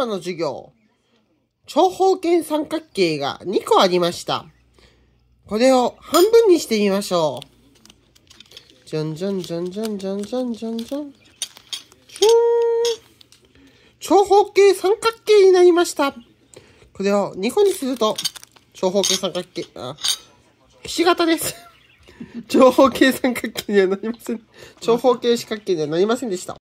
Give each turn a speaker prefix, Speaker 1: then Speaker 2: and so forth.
Speaker 1: マの授業、長方形三角形が2個ありました。これを半分にしてみましょう。じゃんじゃんじゃんじゃんじゃんじゃんじゃんじゃん。長方形三角形になりました。これを2個にすると、長方形三角形、あ、ひし形です。長方形三角形にはなりません。
Speaker 2: 長方形四角形にはなりませんでした。